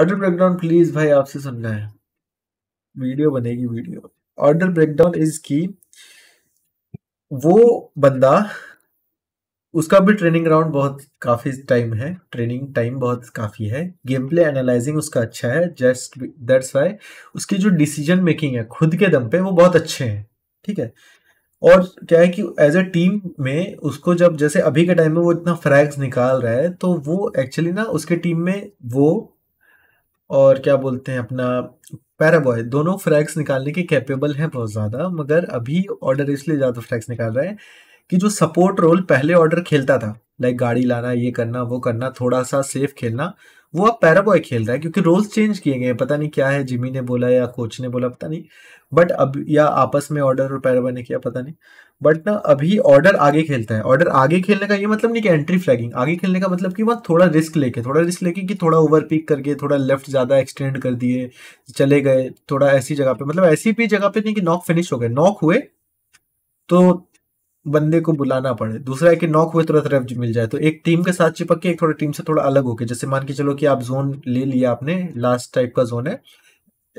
order breakdown please भाई आपसे सुनना है वीडियो बनेगी वीडियो ऑर्डर ब्रेकडाउन इज की वो बंदा उसका भी ट्रेनिंग राउंड बहुत काफ़ी टाइम है ट्रेनिंग टाइम बहुत काफ़ी है गेम प्ले एनालाइजिंग उसका अच्छा है जस्ट दैट्स वाई उसकी जो डिसीजन मेकिंग है खुद के दम पे वो बहुत अच्छे हैं ठीक है और क्या है कि एज ए टीम में उसको जब जैसे अभी के टाइम में वो इतना फ्रैग्स निकाल रहा है तो वो एक्चुअली ना उसके टीम में वो और क्या बोलते हैं अपना पैराबॉय दोनों फ्रैक्स निकालने के कैपेबल हैं बहुत ज़्यादा मगर अभी ऑर्डर इसलिए ज़्यादा फ्रैक्स निकाल रहा है कि जो सपोर्ट रोल पहले ऑर्डर खेलता था लाइक गाड़ी लाना ये करना वो करना थोड़ा सा सेफ खेलना वो अब पैराबॉय खेल रहा है क्योंकि रोल्स चेंज किए गए पता नहीं क्या है जिमी ने बोला या कोच ने बोला पता नहीं बट अब या आपस में ऑर्डर और पैराबॉय ने किया पता नहीं बट ना अभी ऑर्डर आगे खेलता है ऑर्डर आगे खेलने का ये मतलब नहीं कि एंट्री फ्लैगिंग आगे खेलने का मतलब कि वह थोड़ा रिस्क लेके थोड़ा रिस्क लेके कि थोड़ा ओवर पिक करके थोड़ा लेफ्ट ज़्यादा एक्सटेंड कर दिए चले गए थोड़ा ऐसी जगह पे मतलब ऐसी भी जगह पे नहीं कि नॉक फिनिश हो गए नॉक हुए तो बंदे को बुलाना पड़े दूसरा है कि नॉक हुए तुरंत रेफ मिल जाए तो एक टीम के साथ चिपक के एक थोड़ा टीम से थोड़ा अलग होके जैसे मान के चलो कि आप जोन ले लिया आपने लास्ट टाइप का जोन है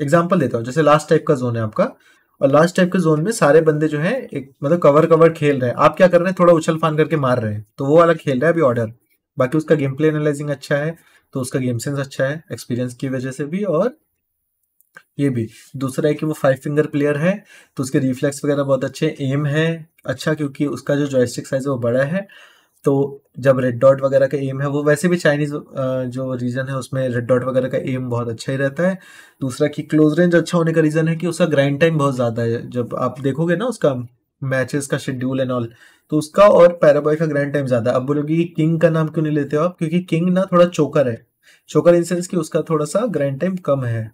एग्जाम्पल देता हूँ जैसे लास्ट टाइप का जोन है आपका और लास्ट टाइप के जोन में सारे बंदे जो है एक मतलब कवर कवर खेल रहे हैं आप क्या कर रहे हैं थोड़ा उछल फान करके मार रहे हैं तो वो वाला खेल रहा है अभी ऑर्डर बाकी उसका गेम प्ले एनालाइजिंग अच्छा है तो उसका गेम सेंस अच्छा है एक्सपीरियंस की वजह से भी और ये भी दूसरा है कि वो फाइव फिंगर प्लेयर है तो उसके रिफ्लेक्स वगैरह बहुत अच्छे एम है अच्छा क्योंकि उसका जो जॉयस्टिक साइज है वो बड़ा है तो जब रेड डॉट वगैरह का एम है वो वैसे भी चाइनीज जो रीजन है उसमें रेड डॉट वगैरह का एम बहुत अच्छा ही रहता है दूसरा कि क्लोज रेंज अच्छा होने का रीजन है कि उसका ग्राइंड टाइम बहुत ज्यादा है जब आप देखोगे ना उसका मैचेस का शेड्यूल एंड ऑल तो उसका और पैराबॉय का ग्रैंड टाइम ज्यादा अब बोलोगे किंग का नाम क्यों नहीं लेते हो आप क्योंकि किंग ना थोड़ा चोकर है चोकर इन सेंस कि उसका थोड़ा सा ग्रैंड टाइम कम है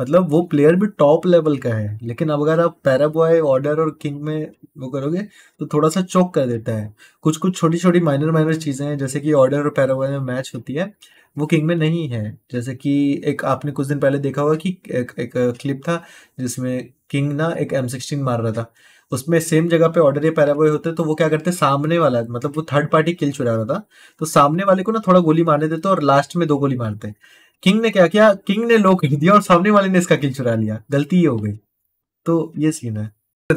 मतलब वो प्लेयर भी टॉप लेवल का है लेकिन अब अगर आप पैराबॉय ऑर्डर और किंग में वो करोगे तो थोड़ा सा चौक कर देता है कुछ कुछ छोटी छोटी माइनर माइनर चीज़ें हैं जैसे कि ऑर्डर और पैराबॉय में मैच होती है वो किंग में नहीं है जैसे कि एक आपने कुछ दिन पहले देखा होगा कि एक, एक क्लिप था जिसमें किंग ना एक एम सिक्सटीन मार रहा था उसमें सेम जगह पे ऑर्डर या पैराबॉय होते तो वो क्या करते सामने वाला मतलब वो थर्ड पार्टी किल चुरा रहा था तो सामने वाले को ना थोड़ा गोली मारने देते और लास्ट में दो गोली मारते किंग ने क्या किया किंग ने लो कह दिया और सामने वाले ने इसका किल चुरा लिया गलती ये हो गई तो ये सीन है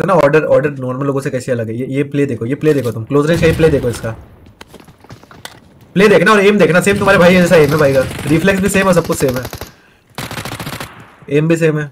तो ना ऑर्डर ऑर्डर नॉर्मल लोगों से कैसे अलग है ये ये प्ले देखो ये प्ले देखो तुम क्लोज रेंज का ये प्ले देखो इसका प्ले देखना और एम देखना सेम तुम्हारे भाई जैसा एम है भाई का रिफ्लेक्स भी सेम है सब कुछ सेम है एम भी सेम है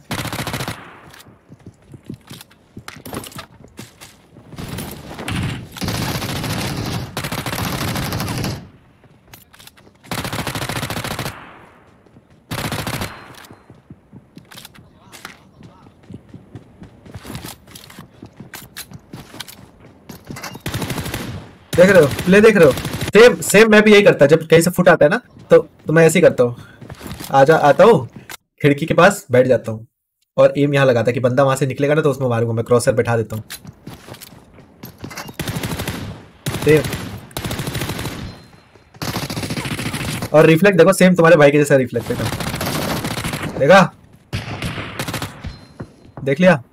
देख रहे हो प्ले देख रहे हो सेम सेम मैं भी यही करता जब कहीं से फुट आता है ना तो तो मैं ऐसे ही करता हूँ आ जा आता हूँ खिड़की के पास बैठ जाता हूँ और एम यहाँ लगाता कि बंदा वहां से निकलेगा ना तो उसमें मारूंगा मैं क्रॉसर बैठा देता हूँ और रिफ्लेक्ट देखो सेम तुम्हारे भाई के जैसा रिफ्लेक्ट देखा देखा देख लिया